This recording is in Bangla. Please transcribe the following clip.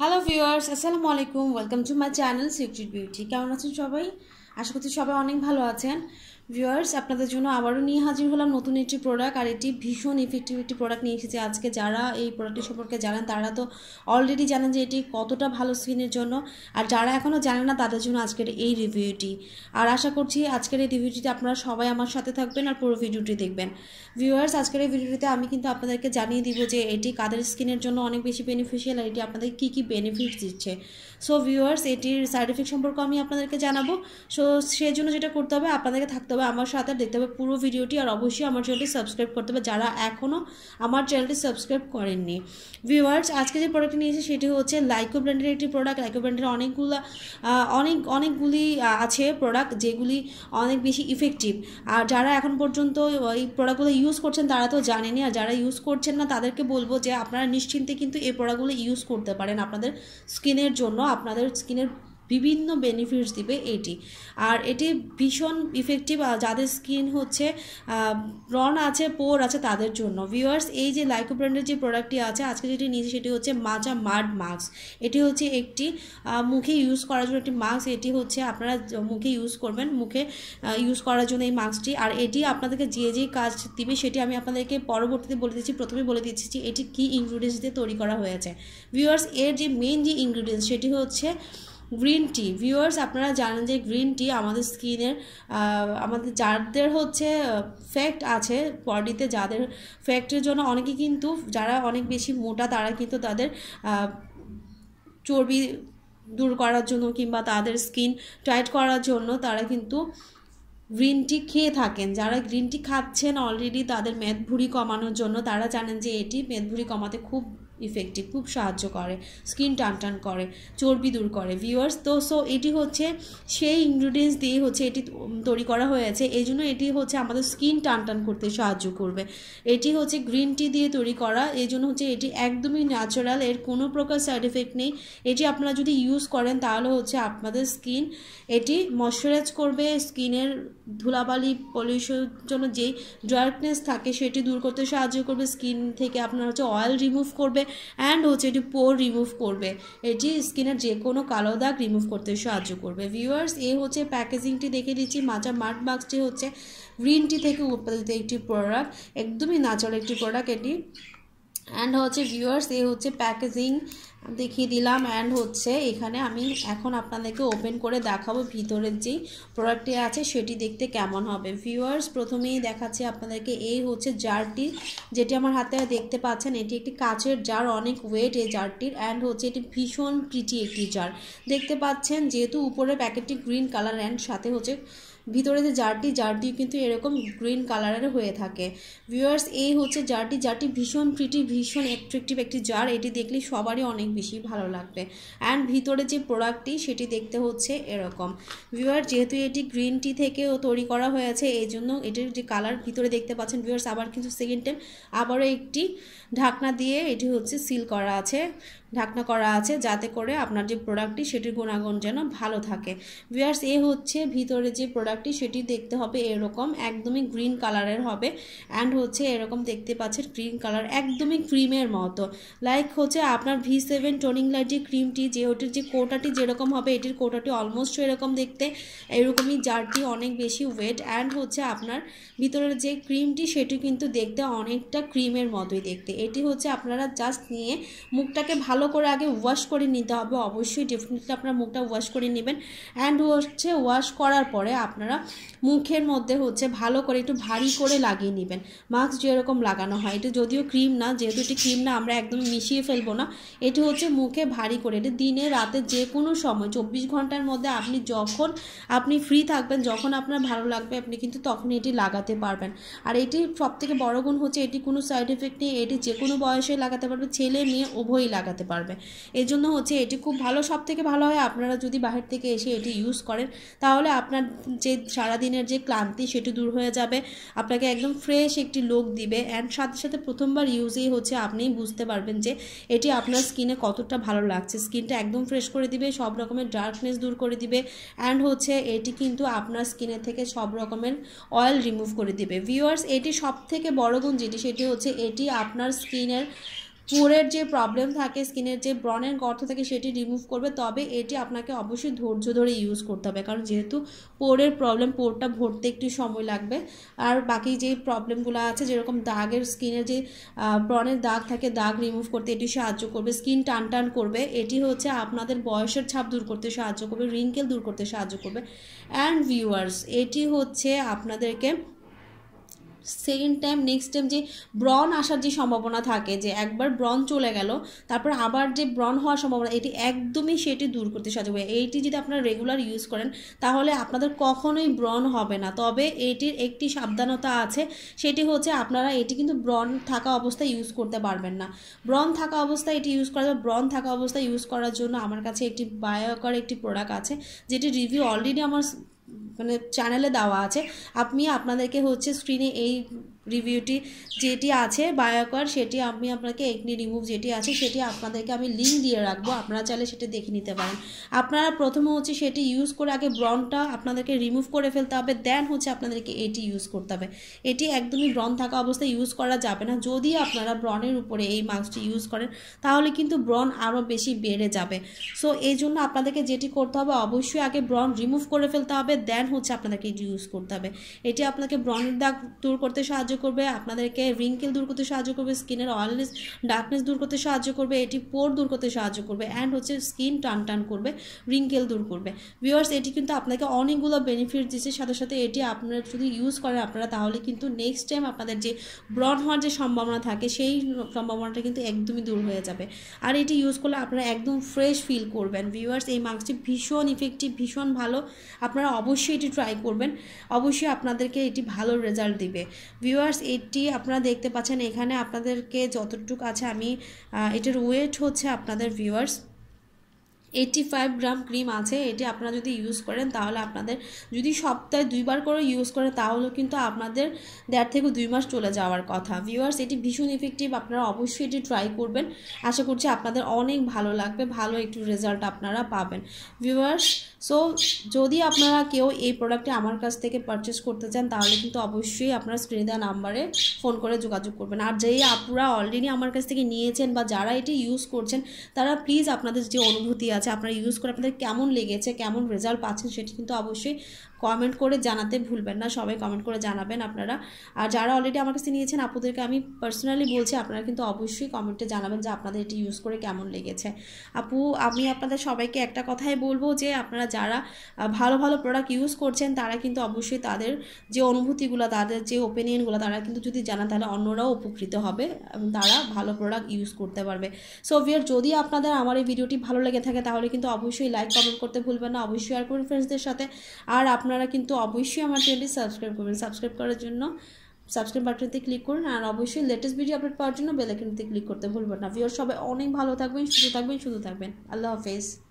হ্যালো ভিউয়ার্স আসসালামু আলাইকুম ওয়েলকাম টু মাই চ্যানেল সিউচিট বিউটি কেমন আছেন সবাই আশা করছি সবাই অনেক ভালো আছেন ভিউয়ার্স আপনাদের জন্য আবারও নিয়ে হাজির হলাম নতুন একটি প্রোডাক্ট আর এটি ভীষণ ইফেক্টিভ একটি প্রোডাক্ট নিয়ে এসেছে আজকে যারা এই প্রোডাক্টটি সম্পর্কে জানেন তারা তো অলরেডি জানেন যে এটি কতটা ভালো স্কিনের জন্য আর যারা এখনও জানে না তাদের জন্য আজকের এই রিভিউটি আর আশা করছি আজকের এই রিভিউটিতে আপনারা সবাই আমার সাথে থাকবেন আর পুরো ভিডিওটি দেখবেন ভিউয়ার্স আজকের এই ভিডিওটিতে আমি কিন্তু আপনাদেরকে জানিয়ে দিব যে এটি কাদের স্কিনের জন্য অনেক বেশি বেনিফিশিয়াল আর এটি আপনাদের কী কী বেনিফিটস দিচ্ছে সো ভিউয়ার্স এটির সাইড এফেক্ট সম্পর্কে আমি আপনাদেরকে জানাবো সো সেই জন্য যেটা করতে হবে আপনাদেরকে থাকতে হবে আমার সাথে দেখতে হবে পুরো ভিডিওটি আর অবশ্যই আমার চ্যানেলটি সাবস্ক্রাইব করতে হবে যারা এখনও আমার চ্যানেলটি সাবস্ক্রাইব করেননি ভিউয়ার্স আজকে যে প্রোডাক্ট নিয়েছি সেটি হচ্ছে লাইকো ব্র্যান্ডের একটি প্রোডাক্ট লাইকো ব্র্যান্ডের অনেকগুলো অনেক অনেকগুলি আছে প্রোডাক্ট যেগুলি অনেক বেশি ইফেক্টিভ আর যারা এখন পর্যন্ত এই প্রোডাক্টগুলো ইউজ করছেন তারা তো জানেনি আর যারা ইউজ করছেন না তাদেরকে বলবো যে আপনারা নিশ্চিন্তে কিন্তু এই প্রোডাক্টগুলো ইউজ করতে পারেন আপনাদের স্কিনের জন্য আপনাদের স্কিনের বিভিন্ন বেনিফিটস দিবে এটি আর এটি ভীষণ ইফেক্টিভ যাদের স্কিন হচ্ছে রন আছে পোর আছে তাদের জন্য ভিউয়ার্স এই যে লাইকো ব্র্যান্ডের যে প্রোডাক্টটি আছে আজকে যেটি নিয়েছি সেটি হচ্ছে মাজা মাড মাস্ক এটি হচ্ছে একটি মুখে ইউজ করার জন্য একটি মাস্ক এটি হচ্ছে আপনারা মুখে ইউজ করবেন মুখে ইউজ করার জন্য এই মাস্কটি আর এটি আপনাদেরকে যে যে কাজ দিবে সেটি আমি আপনাদেরকে পরবর্তীতে বলে দিচ্ছি প্রথমে বলে দিচ্ছি যে এটি কী ইনগ্রিডিয়েন্টস দিয়ে তৈরি করা হয়েছে ভিউয়ার্স এর যে মেন যে ইনগ্রিডিয়েন্টস সেটি হচ্ছে গ্রিন টি ভিউয়ার্স আপনারা জানেন যে গ্রিন টি আমাদের স্কিনের আমাদের যাদের হচ্ছে ফ্যাক্ট আছে বডিতে যাদের ফ্যাক্টের জন্য অনেকে কিন্তু যারা অনেক বেশি মোটা তারা কিন্তু তাদের চর্বি দূর করার জন্য কিংবা তাদের স্কিন টাইট করার জন্য তারা কিন্তু গ্রিন টি খেয়ে থাকেন যারা গ্রিন টি খাচ্ছেন অলরেডি তাদের মেদ ভুঁড়ি কমানোর জন্য তারা জানেন যে এটি মেদ ভুঁড়ি কমাতে খুব ইফেক্টিভ খুব সাহায্য করে স্কিন টান টান করে চর্বি দূর করে ভিউয়ার্স তো সো এটি হচ্ছে সেই ইনগ্রিডিয়েন্টস দিয়ে হচ্ছে এটি তৈরি করা হয়েছে এই জন্য এটি হচ্ছে আমাদের স্কিন টান টান করতে সাহায্য করবে এটি হচ্ছে গ্রিন টি দিয়ে তৈরি করা এই জন্য হচ্ছে এটি একদমই ন্যাচারাল এর কোনো প্রকার সাইড এফেক্ট নেই এটি আপনারা যদি ইউজ করেন তাহলে হচ্ছে আপনাদের স্কিন এটি ময়শ্চারাইজ করবে স্কিনের ধুলাবালি পলিউশনের জন্য যেই ডার্কনেস থাকে সেটি দূর করতে সাহায্য করবে স্কিন থেকে আপনার হচ্ছে অয়েল রিমুভ করবে অ্যান্ড হচ্ছে এটি পোর রিমুভ করবে এটি স্কিনের যে কোনো কালো দাগ রিমুভ করতে সাহায্য করবে ভিউয়ার্স এ হচ্ছে প্যাকেজিংটি দেখে দিচ্ছি মাজা মার্ট বাক্সটি হচ্ছে গ্রিন টি থেকে উৎপাদিত একটি প্রোডাক্ট একদমই ন্যাচারাল একটি প্রোডাক্ট এটি অ্যান্ড হচ্ছে ভিউয়ার্স এ হচ্ছে প্যাকেজিং দেখিয়ে দিলাম অ্যান্ড হচ্ছে এখানে আমি এখন আপনাদেরকে ওপেন করে দেখাবো ভিতরের যে প্রোডাক্টটি আছে সেটি দেখতে কেমন হবে ভিউয়ার্স প্রথমেই দেখাচ্ছি আপনাদেরকে এই হচ্ছে জারটি যেটি আমার হাতে দেখতে পাচ্ছেন এটি একটি কাচের জার অনেক ওয়েট এই জারটির অ্যান্ড হচ্ছে এটি ভীষণ প্রিটি একটি জার দেখতে পাচ্ছেন যেহেতু উপরে প্যাকেটটি গ্রিন কালার অ্যান্ড সাথে হচ্ছে ভিতরে যে জারটি জারটি কিন্তু এরকম গ্রিন কালারের হয়ে থাকে ভিউয়ার্স এই হচ্ছে জারটি জারটি ভীষণ প্রিটি ভীষণ অ্যাট্রাকটিভ একটি জার এটি দেখলে সবারই অনেক বেশি ভালো লাগবে অ্যান্ড ভিতরে যে প্রোডাক্টটি সেটি দেখতে হচ্ছে এরকম ভিওয়ার যেহেতু এটি গ্রিন টি থেকেও তৈরি করা হয়েছে এই জন্য এটির যে কালার ভিতরে দেখতে পাচ্ছেন ভিওয়ার্স আবার কিন্তু সেকেন্ড টাইম আবারও একটি ঢাকনা দিয়ে এটি হচ্ছে সিল করা আছে ঢাকনা করা আছে যাতে করে আপনার যে প্রোডাক্টটি সেটির গুণাগুণ যেন ভালো থাকে ভিয়ার্স এ হচ্ছে ভিতরে যে প্রোডাক্টটি সেটি দেখতে হবে এরকম একদমই গ্রিন কালারের হবে অ্যান্ড হচ্ছে এরকম দেখতে পাচ্ছেন গ্রিন কালার একদমই ক্রিমের মতো লাইক হচ্ছে আপনার ভি সেভেন টোনিং লাইট যে ক্রিমটি যে ওটির যে কোটাটি যেরকম হবে এটির কোটাটি অলমোস্ট এরকম দেখতে এরকমই জারটি অনেক বেশি ওয়েট অ্যান্ড হচ্ছে আপনার ভিতরের যে ক্রিমটি সেটি কিন্তু দেখতে অনেকটা ক্রিমের মতোই দেখতে এটি হচ্ছে আপনারা জাস্ট নিয়ে মুখটাকে ভালো ভালো করে আগে ওয়াশ করে নিতে হবে অবশ্যই ডেফিনেটলি আপনার মুখটা ওয়াশ করে নেবেন অ্যান্ড হচ্ছে ওয়াশ করার পরে আপনারা মুখের মধ্যে হচ্ছে ভালো করে একটু ভারী করে লাগিয়ে নেবেন মাস্ক যেরকম লাগানো হয় এটা যদিও ক্রিম না যেহেতু এটি ক্রিম না আমরা একদম মিশিয়ে ফেলবো না এটি হচ্ছে মুখে ভারী করে এটি দিনে রাতে যে কোনো সময় চব্বিশ ঘন্টার মধ্যে আপনি যখন আপনি ফ্রি থাকবেন যখন আপনার ভালো লাগবে আপনি কিন্তু তখন এটি লাগাতে পারবেন আর এটি সবথেকে বড় গুণ হচ্ছে এটি কোনো সাইড এফেক্ট নেই এটি যে কোনো বয়সে লাগাতে পারবে ছেলে মেয়ে উভয়ই লাগাতে পারবে পারবে এই জন্য হচ্ছে এটি খুব ভালো সব থেকে ভালো হয় আপনারা যদি বাহির থেকে এসে এটি ইউজ করেন তাহলে আপনার যে সারাদিনের যে ক্লান্তি সেটি দূর হয়ে যাবে আপনাকে একদম ফ্রেশ একটি লোক দিবে অ্যান্ড সাথে সাথে প্রথমবার ইউজেই হচ্ছে আপনি বুঝতে পারবেন যে এটি আপনার স্কিনে কতটা ভালো লাগছে স্কিনটা একদম ফ্রেশ করে দিবে সব রকমের ডার্কনেস দূর করে দিবে অ্যান্ড হচ্ছে এটি কিন্তু আপনার স্কিনের থেকে সব রকমের অয়েল রিমুভ করে দিবে ভিউয়ার্স এটি সব থেকে বড় গুণ যেটি সেটি হচ্ছে এটি আপনার স্কিনের পোরের যে প্রবলেম থাকে স্কিনের যে ব্রণের গর্ত থাকে সেটি রিমুভ করবে তবে এটি আপনাকে অবশ্যই ধৈর্য ধরে ইউজ করতে হবে কারণ যেহেতু পোরের প্রবলেম পোরটা ভরতে একটু সময় লাগবে আর বাকি যে প্রবলেমগুলো আছে যেরকম দাগের স্কিনের যে ব্রণের দাগ থাকে দাগ রিমুভ করতে এটি সাহায্য করবে স্কিন টান টান করবে এটি হচ্ছে আপনাদের বয়সের ছাপ দূর করতে সাহায্য করবে রিঙ্কেল দূর করতে সাহায্য করবে অ্যান্ড ভিউয়ার্স এটি হচ্ছে আপনাদেরকে সেকেন্ড টাইম নেক্সট টাইম যে ব্রন আসার যে সম্ভাবনা থাকে যে একবার ব্রন চলে গেল তারপর আবার যে ব্রন হওয়ার সম্ভাবনা এটি একদমই সেটি দূর করতে সাহায্য করে এইটি যদি আপনারা রেগুলার ইউজ করেন তাহলে আপনাদের কখনোই ব্রন হবে না তবে এটির একটি সাবধানতা আছে সেটি হচ্ছে আপনারা এটি কিন্তু ব্রন থাকা অবস্থায় ইউজ করতে পারবেন না ব্রন থাকা অবস্থায় এটি ইউজ করা ব্রন থাকা অবস্থায় ইউজ করার জন্য আমার কাছে একটি বায়োকার একটি প্রোডাক্ট আছে যেটি রিভিউ অলরেডি আমার মানে চ্যানেলে দেওয়া আছে আমি আপনাদেরকে হচ্ছে স্ক্রিনে এই রিভিউটি যেটি আছে বায়োকর সেটি আমি আপনাকে একনি রিমুভ যেটি আছে সেটি আপনাদেরকে আমি লিঙ্ক দিয়ে রাখবো আপনারা চাইলে সেটি দেখে নিতে পারেন আপনারা প্রথমে হচ্ছে সেটি ইউজ করে আগে ব্রনটা আপনাদেরকে রিমুভ করে ফেলতে হবে দেন হচ্ছে আপনাদেরকে এটি ইউজ করতে হবে এটি একদমই ব্রন থাকা অবস্থায় ইউজ করা যাবে না যদি আপনারা ব্রনের উপরে এই মাস্কটি ইউজ করেন তাহলে কিন্তু ব্রন আরও বেশি বেড়ে যাবে সো এই জন্য আপনাদেরকে যেটি করতে হবে অবশ্যই আগে ব্রন রিমুভ করে ফেলতে হবে দেন হচ্ছে আপনাদেরকে এটি ইউজ করতে হবে এটি আপনাকে ব্রনের দাগ দূর করতে সাহায্য সাহায্য করবে আপনাদেরকে রিঙ্কেল দূর করতে সাহায্য করবে স্কিনের অয়েলনেস ডার্কনেস দূর করতে সাহায্য করবে এটি পোর দূর করতে সাহায্য করবে অ্যান্ড হচ্ছে স্কিন টান টান করবে রিঙ্কেল দূর করবে ভিওয়ার্স এটি কিন্তু আপনাকে অনেকগুলো বেনিফিট দিচ্ছে সাথে সাথে এটি আপনারা যদি ইউজ করেন আপনারা তাহলে কিন্তু নেক্সট টাইম আপনাদের যে ব্রন হওয়ার যে সম্ভাবনা থাকে সেই সম্ভাবনাটা কিন্তু একদমই দূর হয়ে যাবে আর এটি ইউজ করলে আপনারা একদম ফ্রেশ ফিল করবেন ভিউয়ার্স এই মাস্কটি ভীষণ ইফেক্টিভ ভীষণ ভালো আপনারা অবশ্যই এটি ট্রাই করবেন অবশ্যই আপনাদেরকে এটি ভালো রেজাল্ট দিবে ভিউয়ার ভিউয়ার্স এটি আপনারা দেখতে পাচ্ছেন এখানে আপনাদেরকে যতটুকু আছে আমি এটার ওয়েট হচ্ছে আপনাদের viewers eighty five gram cream আছে এটি আপনারা যদি ইউজ করেন তাহলে আপনাদের যদি সপ্তাহে দুইবার করে ইউজ করে তাহলেও কিন্তু আপনাদের দেড় থেকে দুই মাস চলে যাওয়ার কথা ভিউয়ার্স এটি ভীষণ ইফেক্টিভ আপনারা অবশ্যই এটি ট্রাই করবেন আশা করছি আপনাদের অনেক ভালো লাগবে ভালো একটু রেজাল্ট আপনারা পাবেন ভিউয়ার্স সো যদি আপনারা কেউ এই প্রোডাক্টে আমার কাছ থেকে পারচেস করতে চান তাহলে কিন্তু অবশ্যই আপনারা স্ক্রিনে দেওয়া নাম্বারে ফোন করে যোগাযোগ করবেন আর যেই আপুরা অলরেডি আমার কাছ থেকে নিয়েছেন বা যারা এটি ইউজ করছেন তারা প্লিজ আপনাদের যে অনুভূতি আছে আছে আপনারা ইউজ করে আপনাদের কেমন লেগেছে কেমন রেজাল্ট পাচ্ছেন সেটি কিন্তু অবশ্যই কমেন্ট করে জানাতে ভুলবেন না সবাই কমেন্ট করে জানাবেন আপনারা আর যারা অলরেডি আমার কাছে নিয়েছেন আপনাদেরকে আমি পার্সোনালি বলছি আপনারা কিন্তু অবশ্যই কমেন্টে জানাবেন যে আপনাদের এটি ইউজ করে কেমন লেগেছে আপু আমি আপনাদের সবাইকে একটা কথাই বলবো যে আপনারা যারা ভালো ভালো প্রোডাক্ট ইউজ করছেন তারা কিন্তু অবশ্যই তাদের যে অনুভূতিগুলো তাদের যে ওপিনিয়নগুলো তারা কিন্তু যদি জানান তাহলে অন্যরাও উপকৃত হবে এবং তারা ভালো প্রোডাক্ট ইউজ করতে পারবে সো ভিয়ার যদি আপনাদের আমার এই ভিডিওটি ভালো লেগে থাকে তাহলে তাহলে কিন্তু অবশ্যই লাইক কমেন্ট করতে ভুলবেন না অবশ্যই শেয়ার করুন ফ্রেন্ডসদের সাথে আর আপনারা কিন্তু অবশ্যই আমার চ্যানেলটি সাবস্ক্রাইব করবেন সাবস্ক্রাইব করার জন্য সাবস্ক্রাইব বাটনতে ক্লিক করুন আর অবশ্যই লেটেস্ট ভিডিও আপলোড পাওয়ার জন্য বেলাইকনতে ক্লিক করতে ভুলবেন না ভিওর সবাই অনেক ভালো থাকবেন সুস্থ থাকবেন শুধু থাকবেন আল্লাহ হাফেজ